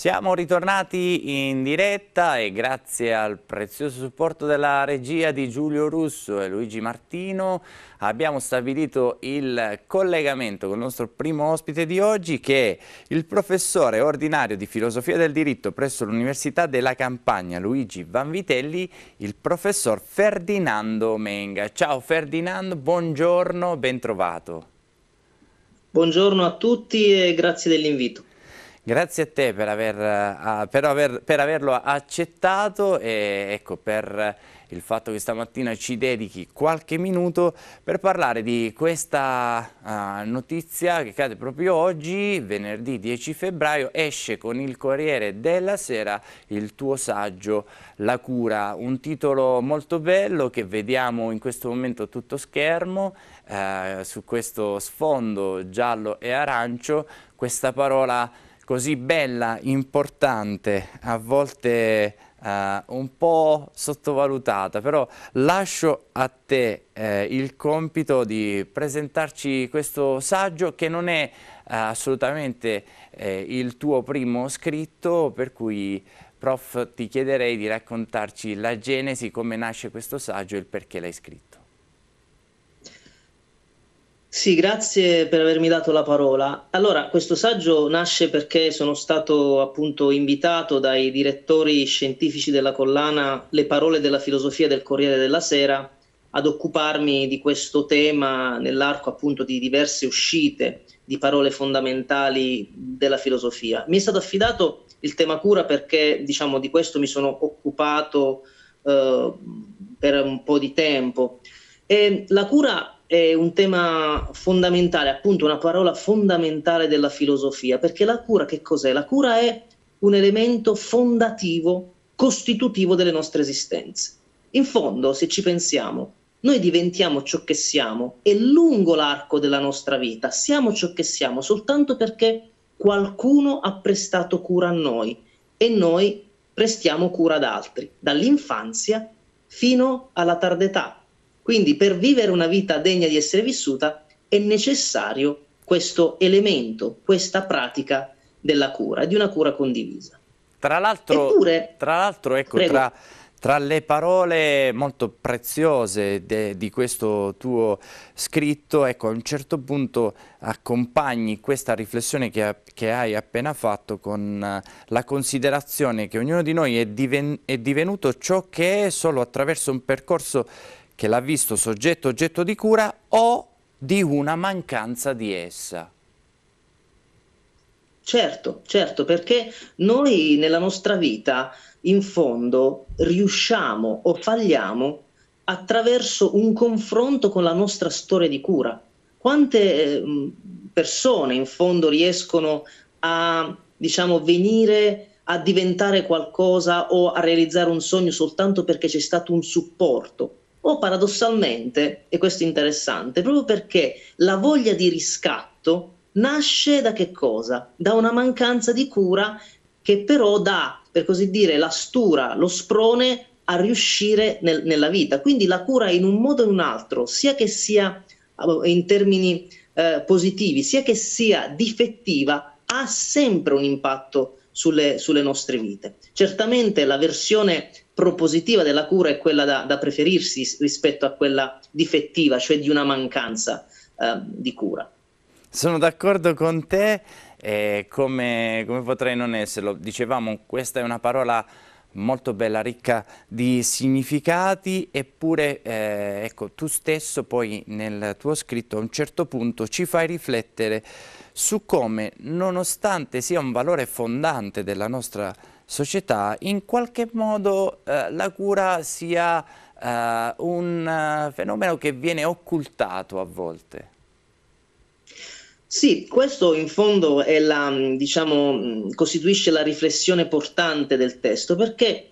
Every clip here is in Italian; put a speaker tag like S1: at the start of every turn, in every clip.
S1: Siamo ritornati in diretta e grazie al prezioso supporto della regia di Giulio Russo e Luigi Martino abbiamo stabilito il collegamento con il nostro primo ospite di oggi che è il professore ordinario di filosofia del diritto presso l'Università della Campagna Luigi Vanvitelli, il professor Ferdinando Menga. Ciao Ferdinando, buongiorno, bentrovato. Buongiorno a tutti e grazie dell'invito. Grazie a te per, aver, eh, per, aver, per averlo accettato e ecco, per il fatto che stamattina ci dedichi qualche minuto per parlare di questa eh, notizia che cade proprio oggi, venerdì 10 febbraio, esce con il Corriere della Sera il tuo saggio La cura, un titolo molto bello che vediamo in questo momento tutto schermo, uh, su questo sfondo giallo e arancio, questa parola così bella, importante, a volte eh, un po' sottovalutata, però lascio a te eh, il compito di presentarci questo saggio che non è eh, assolutamente eh, il tuo primo scritto, per cui prof ti chiederei di raccontarci la genesi, come nasce questo saggio e il perché l'hai scritto.
S2: Sì, grazie per avermi dato la parola. Allora, questo saggio nasce perché sono stato appunto invitato dai direttori scientifici della collana Le parole della filosofia del Corriere della Sera ad occuparmi di questo tema nell'arco appunto di diverse uscite di parole fondamentali della filosofia. Mi è stato affidato il tema cura perché diciamo di questo mi sono occupato eh, per un po' di tempo e la cura è un tema fondamentale, appunto una parola fondamentale della filosofia, perché la cura che cos'è? La cura è un elemento fondativo, costitutivo delle nostre esistenze. In fondo, se ci pensiamo, noi diventiamo ciò che siamo e lungo l'arco della nostra vita siamo ciò che siamo soltanto perché qualcuno ha prestato cura a noi e noi prestiamo cura ad altri, dall'infanzia fino alla tarda età, quindi per vivere una vita degna di essere vissuta è necessario questo elemento, questa
S1: pratica della cura, di una cura condivisa. Tra l'altro, Eppure, tra l'altro ecco, tra, tra, le parole molto preziose de, di questo tuo scritto, ecco, a un certo punto accompagni questa riflessione che, che hai appena fatto con eh, la considerazione che ognuno di noi è, diven, è divenuto ciò che è solo attraverso un percorso che l'ha visto soggetto oggetto di cura o di una mancanza di essa. Certo, certo, perché noi nella nostra vita in
S2: fondo riusciamo o falliamo attraverso un confronto con la nostra storia di cura. Quante ehm, persone in fondo riescono a, diciamo, venire a diventare qualcosa o a realizzare un sogno soltanto perché c'è stato un supporto o oh, paradossalmente, e questo è interessante, proprio perché la voglia di riscatto nasce da che cosa? Da una mancanza di cura che però dà, per così dire, la stura, lo sprone a riuscire nel, nella vita. Quindi la cura in un modo o in un altro, sia che sia eh, in termini eh, positivi, sia che sia difettiva, ha sempre un impatto sulle, sulle nostre vite. Certamente la versione propositiva della cura è quella da, da preferirsi rispetto a quella difettiva, cioè di una mancanza eh, di cura.
S1: Sono d'accordo con te, eh, come, come potrei non esserlo? Dicevamo, questa è una parola molto bella, ricca di significati, eppure eh, ecco, tu stesso poi nel tuo scritto a un certo punto ci fai riflettere su come, nonostante sia un valore fondante della nostra società, in qualche modo eh, la cura sia eh, un eh, fenomeno che viene occultato a volte.
S2: Sì, questo in fondo la, mm, diciamo, mm, costituisce la riflessione portante del testo, perché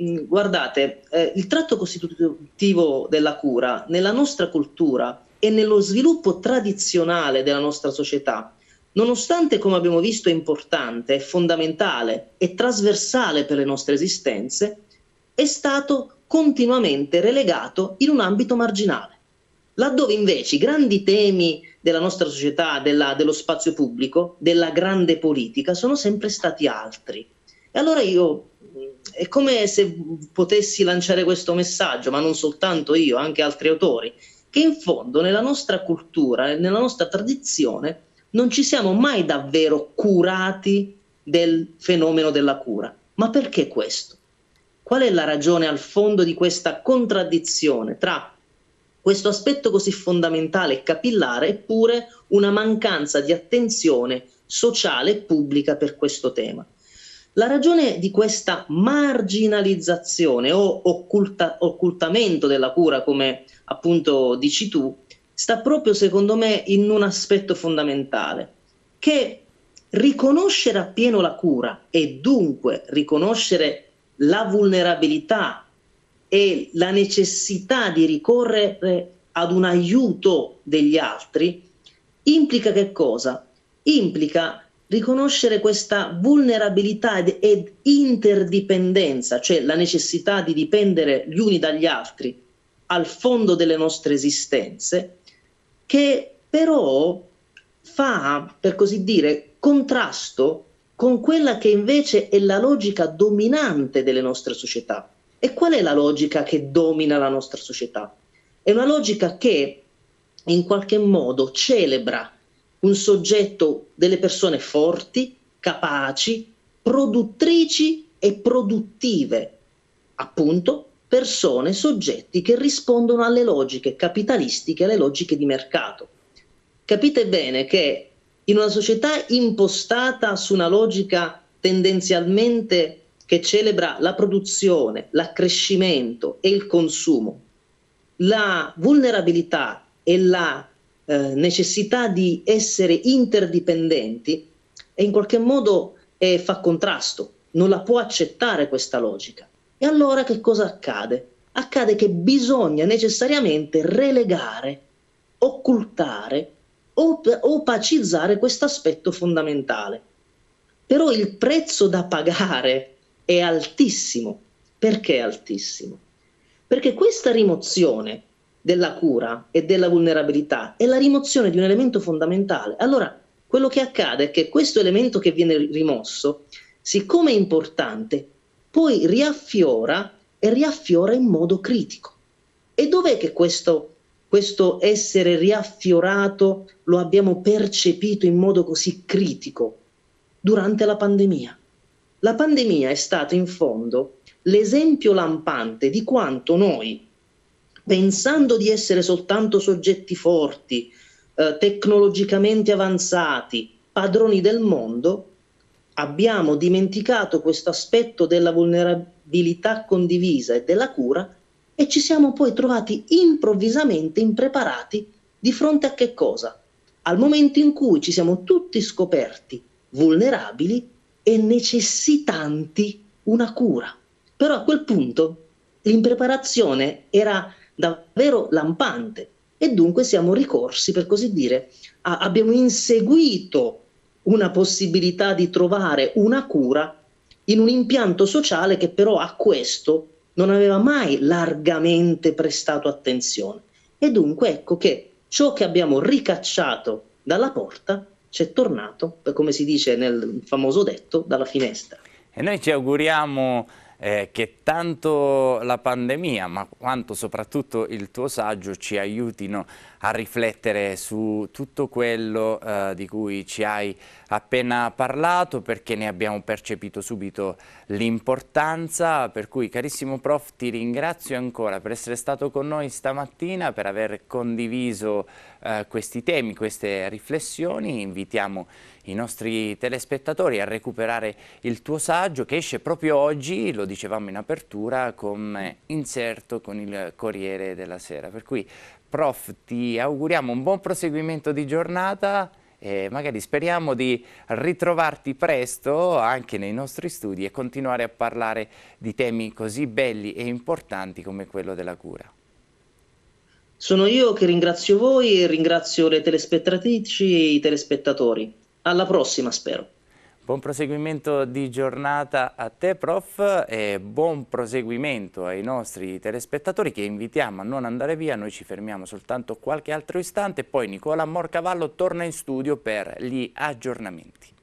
S2: mm, guardate, eh, il tratto costitutivo della cura nella nostra cultura e nello sviluppo tradizionale della nostra società, nonostante come abbiamo visto è importante, è fondamentale e trasversale per le nostre esistenze, è stato continuamente relegato in un ambito marginale, laddove invece i grandi temi della nostra società, della, dello spazio pubblico, della grande politica, sono sempre stati altri. E allora io è come se potessi lanciare questo messaggio, ma non soltanto io, anche altri autori, che in fondo nella nostra cultura, nella nostra tradizione, non ci siamo mai davvero curati del fenomeno della cura. Ma perché questo? Qual è la ragione al fondo di questa contraddizione tra questo aspetto così fondamentale e capillare eppure una mancanza di attenzione sociale e pubblica per questo tema. La ragione di questa marginalizzazione o occulta, occultamento della cura, come appunto dici tu, sta proprio secondo me in un aspetto fondamentale, che riconoscere appieno la cura e dunque riconoscere la vulnerabilità e la necessità di ricorrere ad un aiuto degli altri implica che cosa? Implica riconoscere questa vulnerabilità ed, ed, interdipendenza, cioè la necessità di dipendere gli uni dagli altri al fondo delle nostre esistenze, che però fa, per così dire, contrasto con quella che invece è la logica dominante delle nostre società, e qual è la logica che domina la nostra società? È una logica che in qualche modo celebra un soggetto delle persone forti, capaci, produttrici e produttive, appunto persone, soggetti che rispondono alle logiche capitalistiche, alle logiche di mercato. Capite bene che in una società impostata su una logica tendenzialmente che celebra la produzione, l'accrescimento e il consumo, la vulnerabilità e la eh, necessità di essere interdipendenti e in qualche modo eh, fa contrasto, non la può accettare questa logica. E allora che cosa accade? Accade che bisogna necessariamente relegare, occultare, op- opacizzare questo aspetto fondamentale. Però il prezzo da pagare è altissimo. Perché altissimo? Perché questa rimozione della cura e della vulnerabilità è la rimozione di un elemento fondamentale. Allora, quello che accade è che questo elemento che viene rimosso, siccome è importante, poi riaffiora e riaffiora in modo critico. E dov'è che questo, questo essere riaffiorato lo abbiamo percepito in modo così critico? Durante la pandemia la pandemia è stata in fondo l'esempio lampante di quanto noi, pensando di essere soltanto soggetti forti, eh, tecnologicamente avanzati, padroni del mondo, abbiamo dimenticato questo aspetto della vulnerabilità condivisa e della cura e ci siamo poi trovati improvvisamente impreparati di fronte a che cosa? Al momento in cui ci siamo tutti scoperti vulnerabili e necessitanti una cura. Però a quel punto l'impreparazione era davvero lampante e dunque siamo ricorsi, per così dire, a, abbiamo inseguito una possibilità di trovare una cura in un impianto sociale che però a questo non aveva mai largamente prestato attenzione. E dunque ecco che ciò che abbiamo ricacciato dalla porta c'è tornato, come si dice nel famoso detto, dalla finestra.
S1: E noi ci auguriamo eh, che tanto la pandemia ma quanto soprattutto il tuo saggio ci aiutino a riflettere su tutto quello eh, di cui ci hai appena parlato perché ne abbiamo percepito subito l'importanza per cui carissimo prof ti ringrazio ancora per essere stato con noi stamattina per aver condiviso eh, questi temi, queste riflessioni invitiamo i nostri telespettatori a recuperare il tuo saggio che esce proprio oggi, lo dicevamo in apertura, come inserto con il Corriere della Sera. Per cui, prof, ti auguriamo un buon proseguimento di giornata e magari speriamo di ritrovarti presto anche nei nostri studi e continuare a parlare di temi così belli e importanti come quello della cura.
S2: Sono io che ringrazio voi e ringrazio le telespettatrici e i telespettatori. Alla prossima, spero.
S1: Buon proseguimento di giornata a te prof e buon proseguimento ai nostri telespettatori che invitiamo a non andare via, noi ci fermiamo soltanto qualche altro istante poi Nicola Morcavallo torna in studio per gli aggiornamenti.